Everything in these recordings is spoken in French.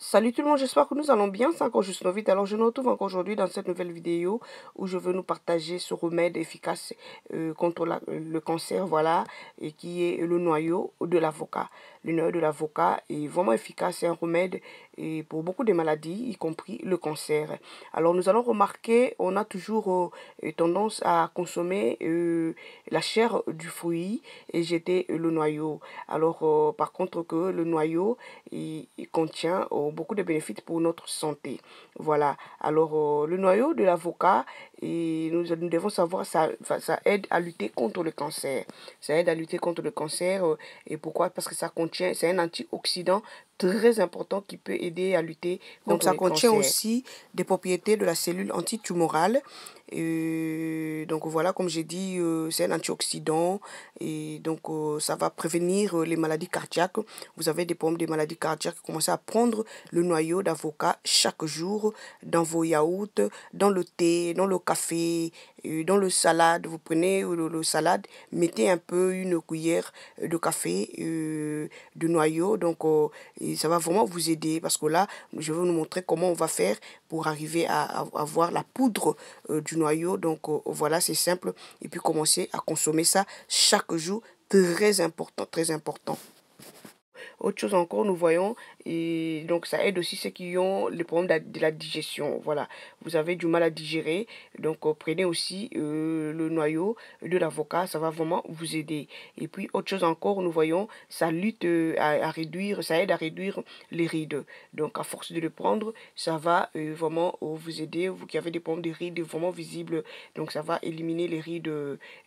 Salut tout le monde, j'espère que nous allons bien, c'est encore juste nos Alors je nous retrouve encore aujourd'hui dans cette nouvelle vidéo où je veux nous partager ce remède efficace euh, contre le cancer, voilà, et qui est le noyau de l'avocat. Le noyau de l'avocat est vraiment efficace, c'est un remède et pour beaucoup de maladies, y compris le cancer. Alors nous allons remarquer, on a toujours euh, tendance à consommer euh, la chair du fruit et jeter le noyau. Alors par contre que le noyau, il contient... Oh, euh, beaucoup de bénéfices pour notre santé. Voilà. Alors, euh, le noyau de l'avocat, nous, devons savoir, ça, ça aide à lutter contre le cancer. Ça aide à lutter contre le cancer. Euh, et pourquoi Parce que ça contient, c'est un antioxydant très important qui peut aider à lutter contre Donc ça contient aussi des propriétés de la cellule antitumorale. donc voilà, comme j'ai dit, euh, c'est un antioxydant et donc euh, ça va prévenir euh, les maladies cardiaques. Vous avez des problèmes de maladies cardiaques, commencez à prendre le noyau d'avocat chaque jour dans vos yaourts, dans le thé, dans le café dans le salade, vous prenez euh, le, salade, mettez un peu une cuillère euh, de café, euh, de noyau. Donc, ça va vraiment vous aider parce que là, je vais vous montrer comment on va faire pour arriver à, avoir la poudre du noyau. Donc, voilà, c'est simple. Et puis, commencer à consommer ça chaque jour. Très important, très important. Autre chose encore, nous voyons, et donc ça aide aussi ceux qui ont les problèmes de la, digestion. Voilà, vous avez du mal à digérer, donc euh, prenez aussi euh, le noyau de l'avocat, ça va vraiment vous aider. Et puis, autre chose encore, nous voyons, ça lutte euh, à, réduire, ça aide à réduire les rides. Donc, à force de le prendre, ça va vraiment vous aider, vous qui avez des problèmes de rides vraiment visibles, donc ça va éliminer les rides,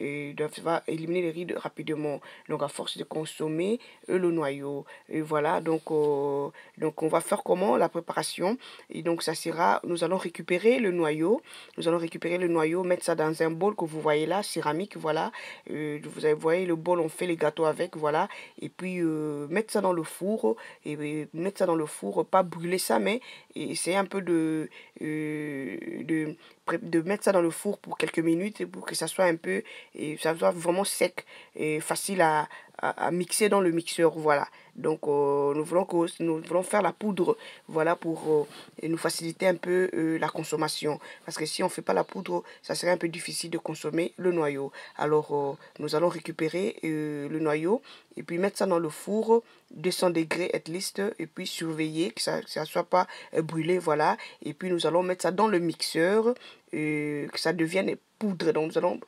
ça va éliminer les rides rapidement. Donc, à force de consommer le noyau. Et voilà, donc, euh, donc on va faire comment la préparation. Et donc ça sera, nous allons récupérer le noyau. Nous allons récupérer le noyau, mettre ça dans un bol que vous voyez là, céramique, voilà. Euh, vous avez voyez le bol, on fait les gâteaux avec, voilà. Et puis euh, mettre ça dans le four. Et, mettre ça dans le four, pas brûler ça, mais essayer un peu de, de, de mettre ça dans le four pour quelques minutes pour que ça soit un peu, et ça soit vraiment sec et facile à, à, mixer dans le mixeur, voilà. Donc euh, nous, voulons que, nous voulons faire la poudre, voilà, pour euh, nous faciliter un peu euh, la consommation. Parce que si on fait pas la poudre, ça serait un peu difficile de consommer le noyau. Alors nous allons récupérer le noyau et puis mettre ça dans le four, 200 degrés at liste et puis surveiller que ça ne soit pas brûlé, voilà. Et puis nous allons mettre ça dans le mixeur, que ça devienne poudre. Donc nous allons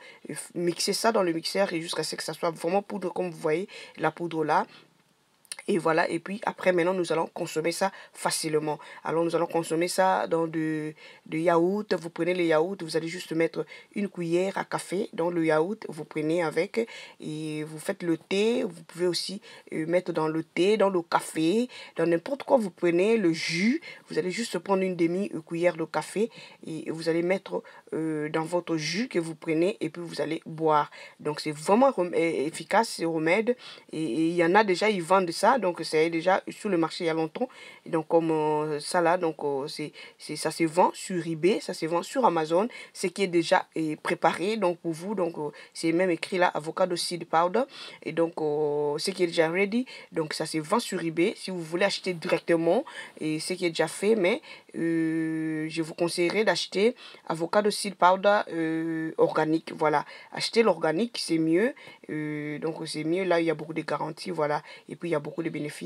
mixer ça dans le mixeur et jusqu'à ce que ça soit vraiment poudre comme vous voyez. La poudre là, et voilà, et puis après, maintenant, nous allons consommer ça facilement. Alors, nous allons consommer ça dans de de yaourt. Vous prenez le yaourt, vous allez juste mettre une cuillère à café dans le yaourt. Vous prenez avec et vous faites le thé. Vous pouvez aussi euh, mettre dans le thé, dans le café, dans n'importe quoi. Vous prenez le jus. Vous allez juste prendre une demi-cuillère euh, de café et vous allez mettre euh, dans votre jus que vous prenez et puis vous allez boire. Donc, c'est vraiment efficace, ce remède. Et il y en a déjà, ils vendent ça donc c'est déjà sur le marché il y a longtemps. Et donc comme euh, ça là donc euh, c'est, ça se vend sur eBay, ça se vend sur Amazon, ce qui est déjà euh, préparé donc pour vous. Donc c'est même écrit là, avocado seed powder. Et donc ce qui est déjà ready, donc ça se vend sur eBay. Si vous voulez acheter directement et ce qui est déjà fait, mais euh, je vous conseillerais d'acheter de seed powder euh, organique. Voilà, acheter l'organique, c'est mieux. Euh, donc, c'est mieux. Là, il y a beaucoup de garanties. Voilà, et puis il y a beaucoup de bénéfices.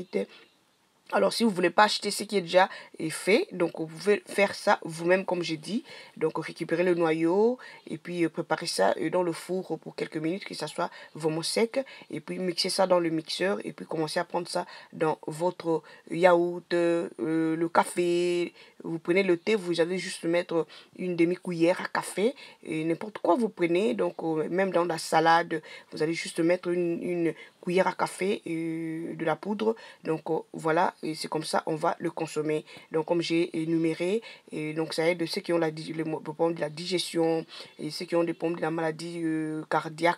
Alors, si vous voulez pas acheter ce qui est déjà fait, donc vous pouvez faire ça vous-même, comme j'ai dit. Donc, récupérer le noyau et puis préparer ça dans le four pour quelques minutes, que ça soit vraiment sec. Et puis, mixer ça dans le mixeur et puis commencer à prendre ça dans votre yaourt, le café, vous prenez le thé, vous allez juste mettre une demi-cuillère à café, et n'importe quoi vous prenez. Donc, euh, même dans la salade, vous allez juste mettre une, une cuillère à café et de la poudre. Donc, euh, voilà, et c'est comme ça, on va le consommer. Donc, comme j'ai énuméré, donc ça aide ceux qui ont la, de la digestion, et ceux qui ont des problèmes de la maladie euh, cardiaque,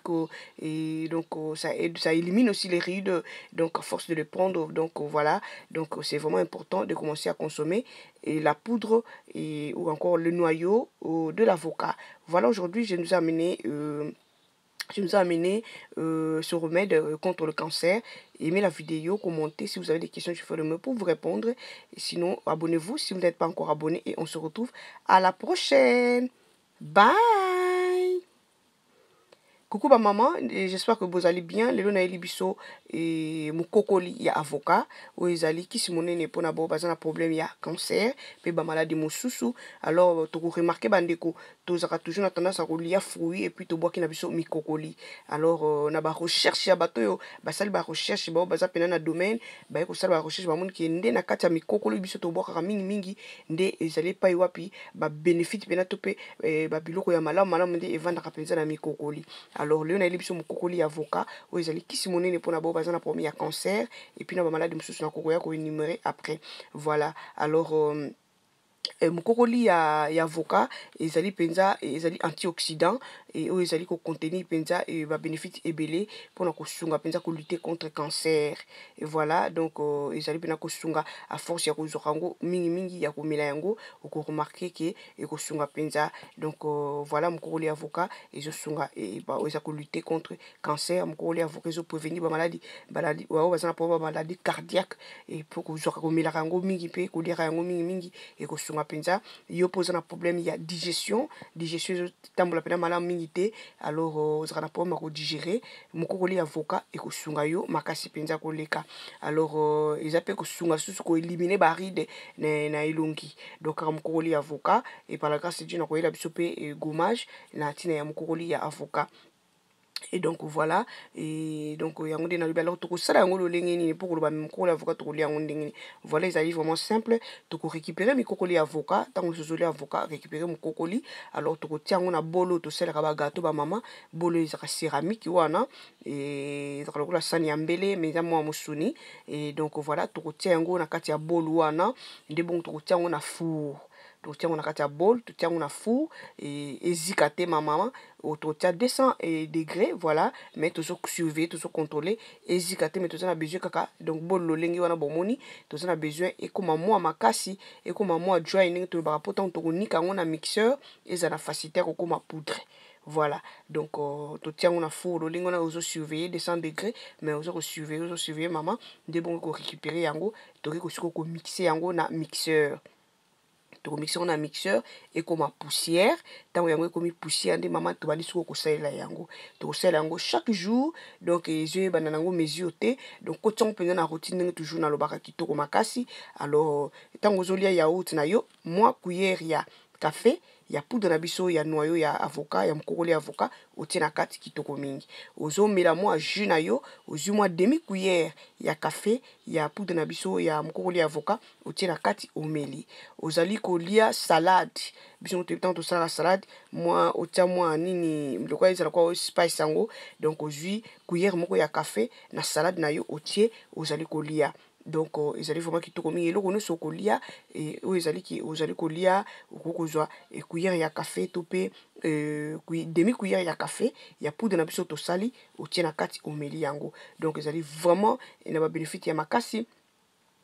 et donc ça ça élimine aussi les rides. Donc, à force de le prendre, donc voilà, donc c'est vraiment important de commencer à consommer et la poudre et, ou encore le noyau euh, de l'avocat. Voilà, aujourd'hui, je nous ai amené, euh, je nous ai amené euh, ce remède contre le cancer. Aimez la vidéo, commentez si vous avez des questions, je ferai mieux pour vous répondre. Et sinon, abonnez-vous si vous n'êtes pas encore abonné et on se retrouve à la prochaine. Bye Coucou ma maman, j'espère que vous allez bien. Lelo na elibiso et ya avocat ou ezali qui simone ne pona bo problème ya cancer pe ba maladie Alors to ko remarquer bandeko to toujours na tendance à lia fruit et puis to ki na biso mikokoli. Alors euh, na ba recherche ya bato yo ba recherche ba baza domaine ba ko sal ba recherche ba mon ki nde na kati biso to boka mingi mingi nde ezali pa ba bénéfice pena to pe e, ba biloko ya malam nde ka penza alors leo nayebi biso mokokoli ya avocat oyo ezali kisi monene mpona bao baza na problème ya cancer epuis na mosusu koenumere après voilà alors euh, euh, mon mokokoli ya, avocat ezali mpenza ezali antioxydant oyo ezali kocontenir mpenza babenefite ebele mpona kosunga mpenza lutter contre cancer voilà donc ezali mpena kosunga a force ya kozwa yango mingimingi ya komela yango okoremarke ke ekosunga mpenza donc voilà mokokoli avocat ezosunga eza lutter contre cancer mokokoli avocat ezoprevenir bamaladi oyo baza na mpo bamaladi cardiaque mpo kozwaka komelaka yango mingi mpe koliaka yango mingimingi ekosunga mpenza yo mpo oza na problème ya digestion digestion ezotambola mpena malamu mingi mingi alors euh, ozalaka na problème ya kodigere moko kolia avocat ekosunga yo makasi mpenza koleka alors euh, eza mpe kosunga susu koelimine baride na elongi donc kaka avocat et par la grâce de dieu nakoyela biso mpe eh, gommage na ntina ya moko ya avocat et donc voilà et donc yango nde nalobi alors tokosala yango lolenge nini mpo koloba mikokoli avoka tokolia yango ndenge nini voilà ezali vraiment simple tokorécupere mikokoli avoka ntango nyonso ozolia avoka récupere mokokoli alors tokotia yango na bolo tosalaka bagato bamama bolo ezalaka céramique wana ezalaka lokola sani ya mbele mais eza mwa mosuni et donc voilà tokotia yango na kati ya bolo wana nde bongo tokotia yango na four totiango na kati ya bol totiango na four e, maman e te mamama totia 200 e, degré voilà mais tozosurveille toujours ezika te mais toza na besoin kaka donc lo lenge wana bomoni toza na besoin et comme ekóma a makasi ekóma mwa dry e ndenge tolobaka mpo ntango ni yango na mixeur et ça na facilité ya poudre voilà donc tout totia yango a four a wana surveiller 200 degré mais surveiller kosurveille surveiller mama bon ko récupérer yango tokoki kosiko mixer yango na mixeur tokomikisaka na mixeur ekoma poussière ntango yango ekomi poussière nde mama tobandi soki okosalela yango tokosalela yango chaque jour donc ezoyebana nango mesure te donc kotiango mpenza na routine ndenge toujours nalobaka kitoko makasi alors ntango ozolia yaout na yo mwa couyere ya kafe ya poudre na biso ya noyo ya avocat ya mokokoli ya avocat otie na kati kitoko mingi ozomela mwa jus na yo ozwi mwa demi cuillère ya kafe ya poudre na biso ya mokokoli ya avocat otie na kati omeli ozali kolia salade biso ntango tosalaka salade mwa otia mwa nini biloko ezalaka spice yango donc ozwi cuillère moko ya kafe na salade na yo otie ozali kolia donc ils euh, allaient vraiment kitoko mingi et ils allaient et cuillère ya kafe euh demi cuillère ya poudre na biso na kati yango donc allaient vraiment e, na ya makasi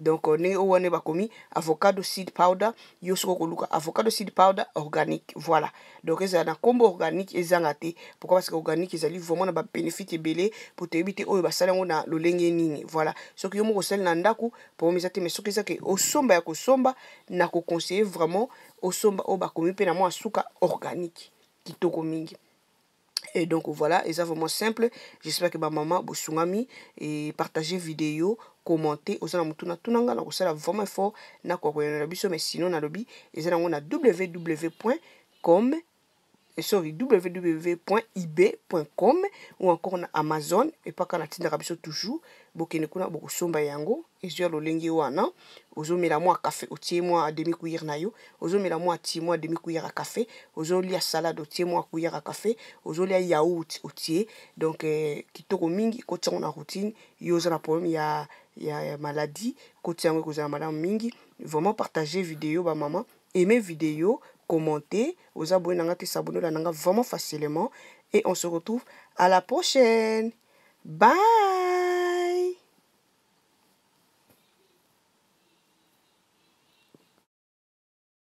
donc on est on est bakomi avocado seed powder yo koluka avocat avocado seed powder organique voilà donc ont un combo organique et te pourquoi parce que organique ezali vraiment na bénéfice et belé pour te oyo basala on na lolenge lengeni voilà soki yo moko sel na ndako pour eza te mais soki que au osomba ya somba na conseiller vraiment osomba au bakomi mpe na mwa suka organique kitoko mingi et donc voilà eza vraiment simple j'espère que ma maman bosungami e partage video commenter oza na motuna tuna nga na kosala vraiment fort nakoya koyanola biso mais sinon nalobi eza nango na www com sur www.ib.com ou encore na amazon qu'on pas à biso toujours bokende kuna bokosomba yango ezwi le lolenge wana à café vous otie à demi cuillère na yo ozomela à à demi cuillère ya li à salade mo mwa cuillère vous li à yaourt otie donc eh, kitoko mingi kotiango na routine yo oza na problème ya, ya, vous maladie ko za vous mingi vraiment vidéo video maman aimer vidéo commenter, aux abonnés, s'abonner vraiment facilement. Et on se retrouve à la prochaine. Bye